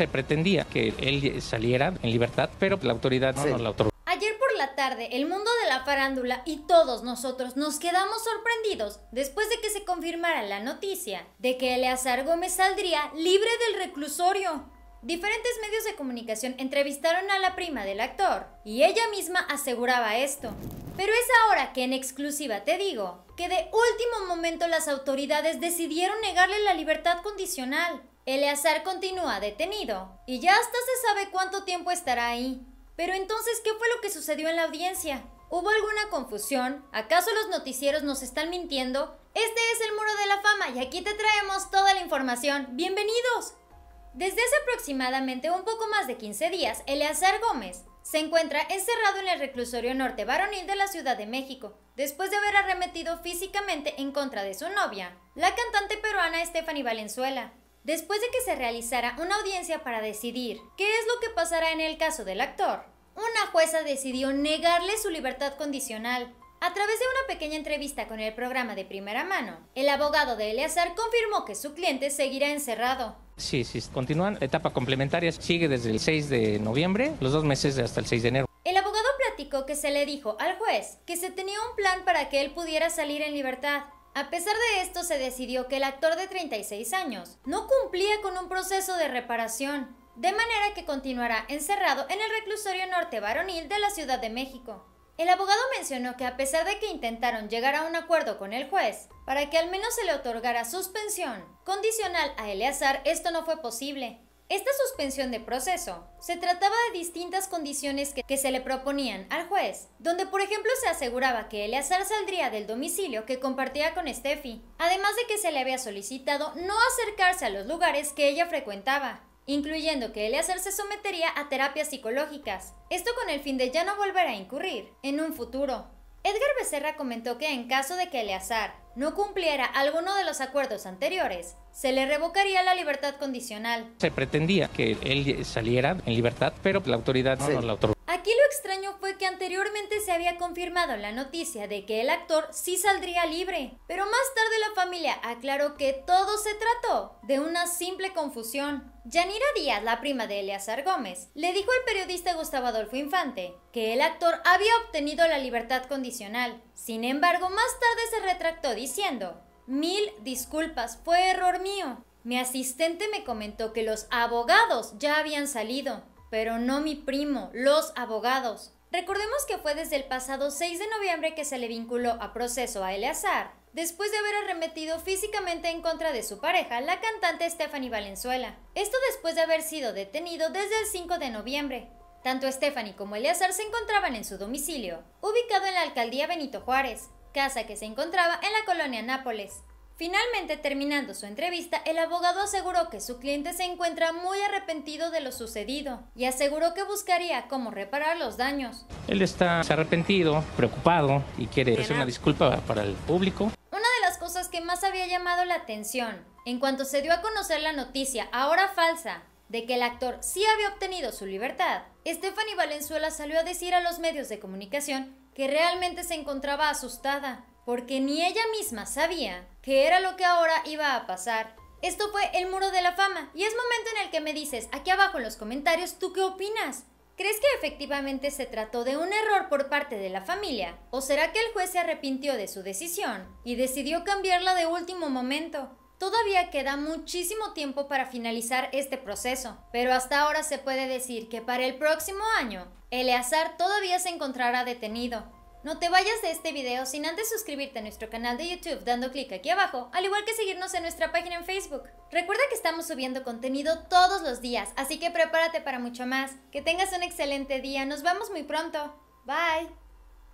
Se pretendía que él saliera en libertad, pero la autoridad no la autorizó. Ayer por la tarde, el mundo de la farándula y todos nosotros nos quedamos sorprendidos después de que se confirmara la noticia de que Eleazar Gómez saldría libre del reclusorio. Diferentes medios de comunicación entrevistaron a la prima del actor y ella misma aseguraba esto. Pero es ahora que en exclusiva te digo que de último momento las autoridades decidieron negarle la libertad condicional. Eleazar continúa detenido y ya hasta se sabe cuánto tiempo estará ahí. Pero entonces, ¿qué fue lo que sucedió en la audiencia? ¿Hubo alguna confusión? ¿Acaso los noticieros nos están mintiendo? Este es el Muro de la Fama y aquí te traemos toda la información. ¡Bienvenidos! Desde hace aproximadamente un poco más de 15 días, Eleazar Gómez se encuentra encerrado en el reclusorio norte varonil de la Ciudad de México, después de haber arremetido físicamente en contra de su novia, la cantante peruana Stephanie Valenzuela. Después de que se realizara una audiencia para decidir qué es lo que pasará en el caso del actor, una jueza decidió negarle su libertad condicional. A través de una pequeña entrevista con el programa de primera mano, el abogado de Eleazar confirmó que su cliente seguirá encerrado. Sí, sí, continúan. Etapa complementaria sigue desde el 6 de noviembre, los dos meses hasta el 6 de enero. El abogado platicó que se le dijo al juez que se tenía un plan para que él pudiera salir en libertad, a pesar de esto, se decidió que el actor de 36 años no cumplía con un proceso de reparación, de manera que continuará encerrado en el reclusorio norte varonil de la Ciudad de México. El abogado mencionó que a pesar de que intentaron llegar a un acuerdo con el juez para que al menos se le otorgara suspensión condicional a Eleazar, esto no fue posible, esta suspensión de proceso se trataba de distintas condiciones que, se le proponían al juez, donde por ejemplo se aseguraba que Eleazar saldría del domicilio que compartía con Steffi, además de que se le había solicitado no acercarse a los lugares que ella frecuentaba, incluyendo que Eleazar se sometería a terapias psicológicas, esto con el fin de ya no volver a incurrir en un futuro Edgar Becerra comentó que en caso de que Eleazar no cumpliera alguno de los acuerdos anteriores, se le revocaría la libertad condicional. Se pretendía que él saliera en libertad, pero la autoridad no la otorgó extraño fue que anteriormente se había confirmado la noticia de que el actor sí saldría libre, pero más tarde la familia aclaró que todo se trató de una simple confusión. Yanira Díaz, la prima de Eleazar Gómez, le dijo al periodista Gustavo Adolfo Infante que el actor había obtenido la libertad condicional. Sin embargo, más tarde se retractó diciendo, mil disculpas, fue error mío. Mi asistente me comentó que los abogados ya habían salido pero no mi primo, los abogados. Recordemos que fue desde el pasado 6 de noviembre que se le vinculó a proceso a Eleazar, después de haber arremetido físicamente en contra de su pareja, la cantante Stephanie Valenzuela. Esto después de haber sido detenido desde el 5 de noviembre. Tanto Stephanie como Eleazar se encontraban en su domicilio, ubicado en la alcaldía Benito Juárez, casa que se encontraba en la colonia Nápoles. Finalmente, terminando su entrevista, el abogado aseguró que su cliente se encuentra muy arrepentido de lo sucedido y aseguró que buscaría cómo reparar los daños. Él está arrepentido, preocupado y quiere hacer una disculpa para el público. Una de las cosas que más había llamado la atención, en cuanto se dio a conocer la noticia, ahora falsa, de que el actor sí había obtenido su libertad, Stephanie Valenzuela salió a decir a los medios de comunicación que realmente se encontraba asustada, porque ni ella misma sabía qué era lo que ahora iba a pasar. Esto fue el muro de la fama, y es momento en el que me dices aquí abajo en los comentarios tú qué opinas. ¿Crees que efectivamente se trató de un error por parte de la familia? ¿O será que el juez se arrepintió de su decisión y decidió cambiarla de último momento? Todavía queda muchísimo tiempo para finalizar este proceso, pero hasta ahora se puede decir que para el próximo año, Eleazar todavía se encontrará detenido. No te vayas de este video sin antes suscribirte a nuestro canal de YouTube dando clic aquí abajo, al igual que seguirnos en nuestra página en Facebook. Recuerda que estamos subiendo contenido todos los días, así que prepárate para mucho más. Que tengas un excelente día, nos vemos muy pronto. Bye.